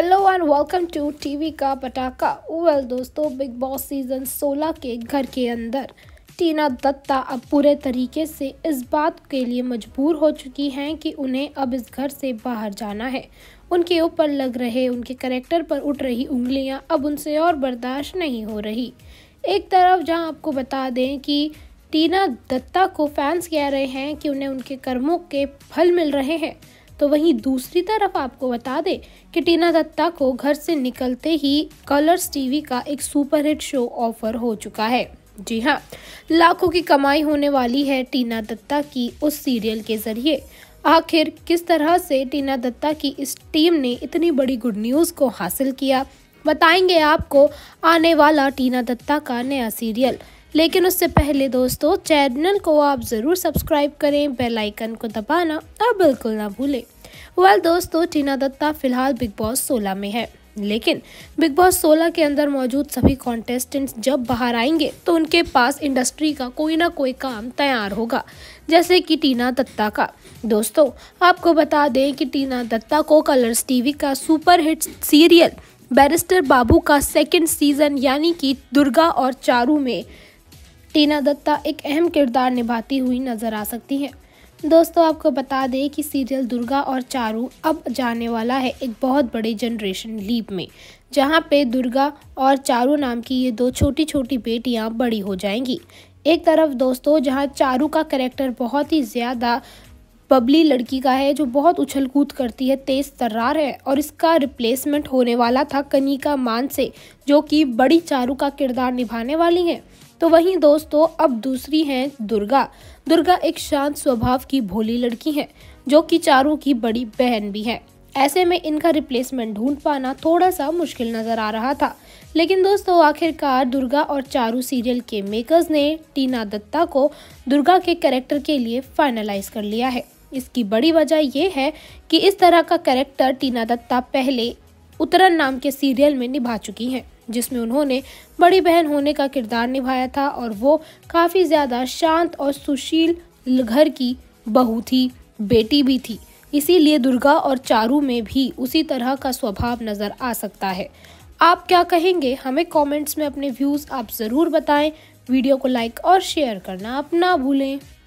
hello and welcome to TV का पटाखा well दोस्तों बिग बॉस सीजन 16 के घर के अंदर टीना दत्ता अब पूरे तरीके से इस बात के लिए मजबूर हो चुकी हैं कि उन्हें अब इस घर से बाहर जाना है उनके ऊपर लग रहे उनके करेक्टर पर उठ रही उंगलियां अब उनसे और बर्दाश्त नहीं हो रही एक तरफ जहां आपको बता दें कि टीना दत्ता को फैंस कह रहे हैं कि उन्हें उनके कर्मों के फल मिल रहे हैं तो वहीं दूसरी तरफ आपको बता दें कि टीना दत्ता को घर से निकलते ही कलर्स टीवी का एक सुपरहिट शो ऑफर हो चुका है जी हाँ लाखों की कमाई होने वाली है टीना दत्ता की उस सीरियल के जरिए आखिर किस तरह से टीना दत्ता की इस टीम ने इतनी बड़ी गुड न्यूज़ को हासिल किया बताएंगे आपको आने वाला टीना दत्ता का नया सीरियल लेकिन उससे पहले दोस्तों चैनल को आप ज़रूर सब्सक्राइब करें बेल आइकन को दबाना और बिल्कुल ना भूलें वेल दोस्तों टीना दत्ता फिलहाल बिग बॉस 16 में है लेकिन बिग बॉस 16 के अंदर मौजूद सभी कॉन्टेस्टेंट्स जब बाहर आएंगे तो उनके पास इंडस्ट्री का कोई ना कोई काम तैयार होगा जैसे कि टीना दत्ता का दोस्तों आपको बता दें कि टीना दत्ता को कलर्स टीवी का super hit serial barrister Babu का सेकेंड सीज़न यानी कि दुर्गा और चारू में टीना दत्ता एक अहम किरदार निभाती हुई नजर आ सकती हैं दोस्तों आपको बता दें कि सीरियल दुर्गा और चारू अब जाने वाला है एक बहुत बड़े जनरेशन लीप में जहां पे दुर्गा और चारू नाम की ये दो छोटी छोटी बेटियां बड़ी हो जाएंगी एक तरफ दोस्तों जहां चारू का करेक्टर बहुत ही ज़्यादा बबली लड़की का है जो बहुत उछल कूद करती है तेज तर्रार है और इसका रिप्लेसमेंट होने वाला था कनिका मान से जो कि बड़ी चारू का किरदार निभाने वाली हैं तो वहीं दोस्तों अब दूसरी हैं दुर्गा दुर्गा एक शांत स्वभाव की भोली लड़की है जो कि चारू की बड़ी बहन भी है ऐसे में इनका रिप्लेसमेंट ढूंढ पाना थोड़ा सा मुश्किल नज़र आ रहा था लेकिन दोस्तों आखिरकार दुर्गा और चारू सीरियल के मेकर्स ने टीना दत्ता को दुर्गा के कैरेक्टर के लिए फाइनलाइज कर लिया है इसकी बड़ी वजह यह है कि इस तरह का कैरेक्टर टीना दत्ता पहले उतरन नाम के सीरियल में निभा चुकी हैं जिसमें उन्होंने बड़ी बहन होने का किरदार निभाया था और वो काफ़ी ज़्यादा शांत और सुशील घर की बहू थी बेटी भी थी इसीलिए दुर्गा और चारू में भी उसी तरह का स्वभाव नज़र आ सकता है आप क्या कहेंगे हमें कमेंट्स में अपने व्यूज़ आप ज़रूर बताएं वीडियो को लाइक और शेयर करना आप ना भूलें